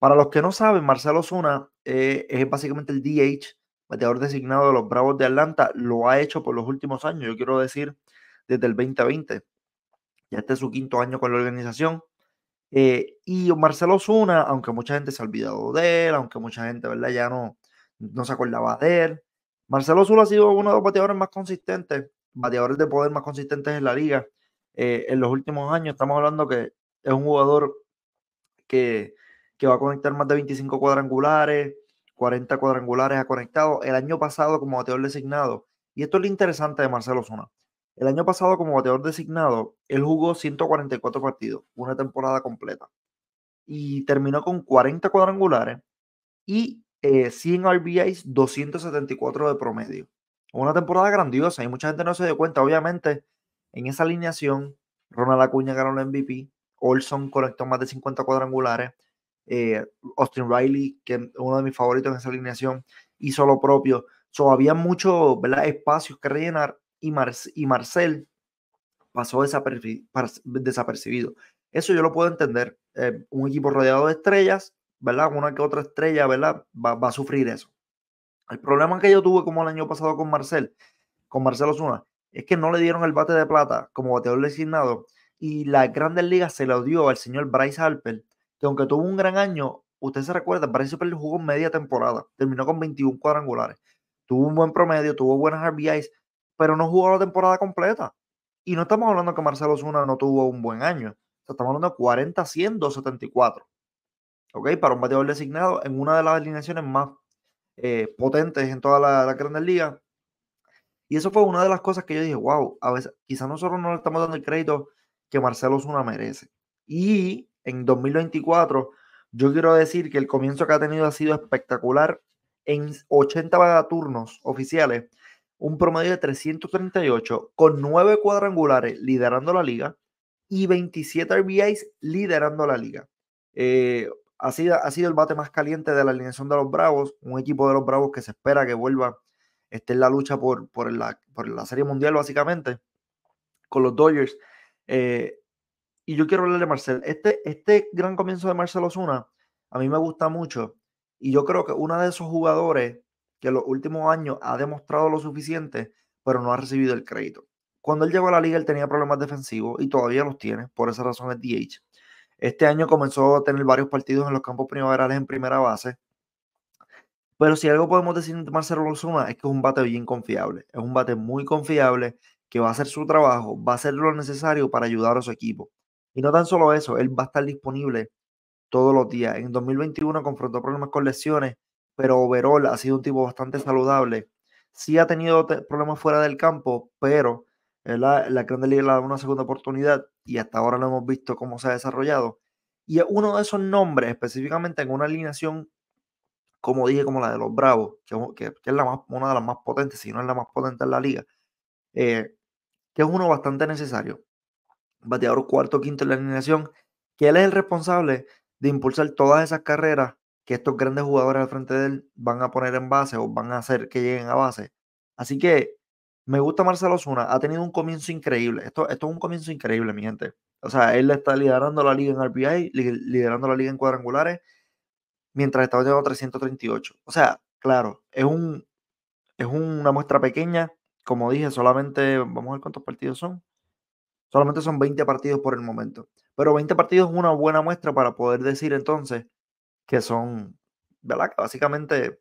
Para los que no saben, Marcelo Zuna eh, es básicamente el DH, bateador designado de los Bravos de Atlanta. Lo ha hecho por los últimos años, yo quiero decir, desde el 2020. Ya este es su quinto año con la organización. Eh, y Marcelo Zuna, aunque mucha gente se ha olvidado de él, aunque mucha gente ¿verdad? ya no, no se acordaba de él, Marcelo Zuna ha sido uno de los bateadores más consistentes, bateadores de poder más consistentes en la liga. Eh, en los últimos años estamos hablando que es un jugador que que va a conectar más de 25 cuadrangulares, 40 cuadrangulares ha conectado. El año pasado como bateador designado, y esto es lo interesante de Marcelo Zona, el año pasado como bateador designado, él jugó 144 partidos, una temporada completa, y terminó con 40 cuadrangulares y 100 RBIs, 274 de promedio. Una temporada grandiosa y mucha gente no se dio cuenta, obviamente, en esa alineación, Ronald Acuña ganó el MVP, Olson conectó más de 50 cuadrangulares, eh, Austin Riley, que es uno de mis favoritos en esa alineación, hizo lo propio. había muchos espacios que rellenar y, Marcel pasó desapercibido. Eso yo lo puedo entender. Eh, un equipo rodeado de estrellas, ¿verdad? Una que otra estrella, ¿verdad? Va, a sufrir eso. El problema que yo tuve como el año pasado con Marcel, con Marcelo Zuna, es que no le dieron el bate de plata como bateador designado y la Grandes Ligas se lo dio al señor Bryce Harper que aunque tuvo un gran año, usted se recuerda, Bryce el jugó media temporada, terminó con 21 cuadrangulares, tuvo un buen promedio, tuvo buenas RBIs, pero no jugó la temporada completa. Y no estamos hablando que Marcelo Zuna no tuvo un buen año. estamos hablando de 40, 174 ¿Ok? Para un bateador designado en una de las alineaciones más eh, potentes en toda la, la Grandes Ligas. Y eso fue una de las cosas que yo dije, wow, a veces quizás nosotros no le estamos dando el crédito que Marcelo Zuna merece. Y en 2024, yo quiero decir que el comienzo que ha tenido ha sido espectacular. En 80 turnos oficiales, un promedio de 338, con 9 cuadrangulares liderando la liga y 27 RBIs liderando la liga. Eh, ha, sido, ha sido el bate más caliente de la alineación de los Bravos, un equipo de los Bravos que se espera que vuelva, esté en la lucha por, por, la, por la Serie Mundial básicamente, con los Dodgers. Eh, y yo quiero hablar de Marcel. Este, este gran comienzo de Marcelo Osuna a mí me gusta mucho. Y yo creo que uno de esos jugadores que en los últimos años ha demostrado lo suficiente, pero no ha recibido el crédito. Cuando él llegó a la liga, él tenía problemas defensivos y todavía los tiene. Por esa razón es DH. Este año comenzó a tener varios partidos en los campos primaverales en primera base. Pero si algo podemos decir de Marcelo Osuna es que es un bate bien confiable. Es un bate muy confiable que va a hacer su trabajo, va a hacer lo necesario para ayudar a su equipo. Y no tan solo eso, él va a estar disponible todos los días. En 2021 confrontó problemas con lesiones, pero overall ha sido un tipo bastante saludable. Sí ha tenido problemas fuera del campo, pero la, la Grande Liga le da una segunda oportunidad y hasta ahora no hemos visto cómo se ha desarrollado. Y uno de esos nombres, específicamente en una alineación, como dije, como la de los Bravos, que, que, es la más, una de las más potentes, si no es la más potente en la liga, eh, que es uno bastante necesario bateador cuarto quinto en la alineación, que él es el responsable de impulsar todas esas carreras que estos grandes jugadores al frente de él van a poner en base o van a hacer que lleguen a base. Así que me gusta Marcelo Zuna, ha tenido un comienzo increíble. Esto, es un comienzo increíble, mi gente. O sea, él está liderando la liga en RBI, liderando la liga en cuadrangulares, mientras está bateando 338. O sea, claro, es, un, es una muestra pequeña. Como dije, solamente, vamos a ver cuántos partidos son. Solamente son 20 partidos por el momento. Pero 20 partidos es una buena muestra para poder decir entonces que son, ¿verdad? básicamente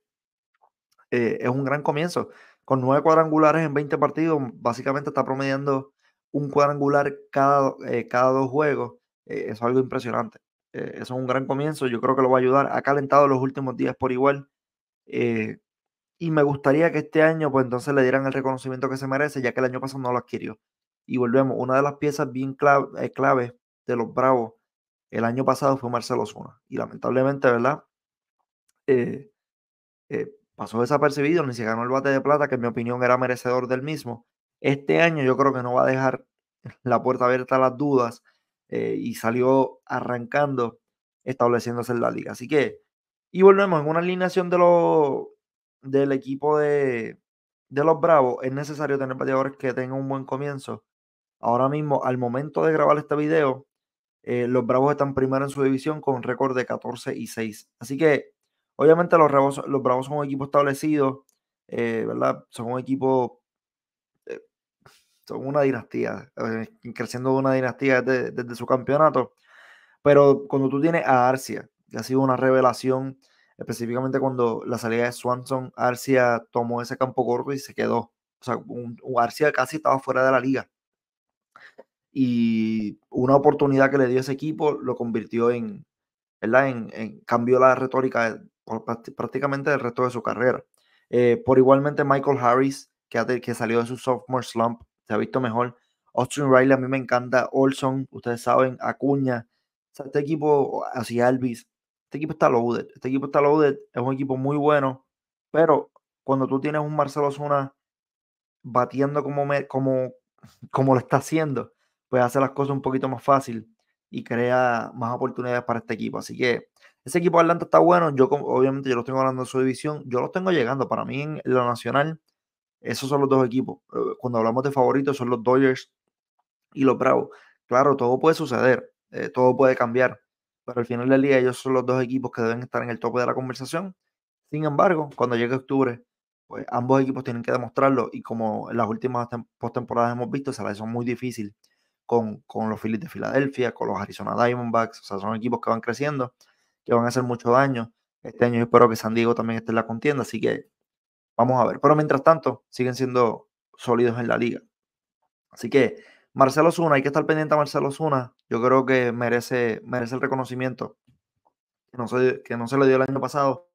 eh, es un gran comienzo. Con 9 cuadrangulares en 20 partidos, básicamente está promediando un cuadrangular cada, eh, cada dos juegos. Eh, es algo impresionante. es un gran comienzo. Yo creo que lo va a ayudar. Ha calentado los últimos días por igual. y me gustaría que este año, pues entonces le dieran el reconocimiento que se merece, ya que el año pasado no lo adquirió. Y volvemos, una de las piezas bien eh, clave, de los Bravos el año pasado fue Marcelo Zuna. Y lamentablemente, ¿verdad? Eh, eh, pasó desapercibido, ni se ganó el bate de plata, que en mi opinión era merecedor del mismo. Este año yo creo que no va a dejar la puerta abierta a las dudas y salió arrancando, estableciéndose en la liga. Así que, y volvemos en una alineación de los del equipo de, de los Bravos, es necesario tener bateadores que tengan un buen comienzo Ahora mismo, al momento de grabar este video, eh, los Bravos están primero en su división con un récord de 14 y 6. Así que, obviamente, los, Bravos, los Bravos son un equipo establecido, eh, ¿verdad? Son un equipo, eh, son una dinastía, creciendo una dinastía desde, su campeonato. Pero cuando tú tienes a Arcia, que ha sido una revelación, específicamente cuando la salida de Swanson, Arcia tomó ese campo corto y se quedó. O sea, Arcia casi estaba fuera de la liga y una oportunidad que le dio ese equipo lo convirtió en, ¿verdad? En, cambió la retórica prácticamente del resto de su carrera. Eh, por igualmente Michael Harris, que, que salió de su sophomore slump, se ha visto mejor. Austin Riley, a mí me encanta. Olson, ustedes saben, Acuña. este equipo, así Elvis, este equipo está loaded. Este equipo está loaded, es un equipo muy bueno, pero cuando tú tienes un Marcelo Zuna batiendo como, me, como, como lo está haciendo, pues hace las cosas un poquito más fácil y crea más oportunidades para este equipo. Así que ese equipo de Atlanta está bueno. Yo, obviamente, yo los tengo hablando de su división. Yo los tengo llegando. Para mí, en lo nacional, esos son los dos equipos. Eh, cuando hablamos de favoritos, son los Dodgers y los Bravos. Claro, todo puede suceder, eh, todo puede cambiar. Pero al final del día, ellos son los dos equipos que deben estar en el tope de la conversación. Sin embargo, cuando llegue octubre, pues ambos equipos tienen que demostrarlo. Y como en las últimas postemporadas hemos visto, se les muy difícil con, los Phillies de Filadelfia, con los Arizona Diamondbacks. O sea, son equipos que van creciendo, que van a hacer mucho daño. Este año espero que San Diego también esté en la contienda, así que vamos a ver. Pero mientras tanto, siguen siendo sólidos en la liga. Así que Marcelo Zuna, hay que estar pendiente a Marcelo Zuna. Yo creo que merece, merece el reconocimiento que no, se, que no se le dio el año pasado.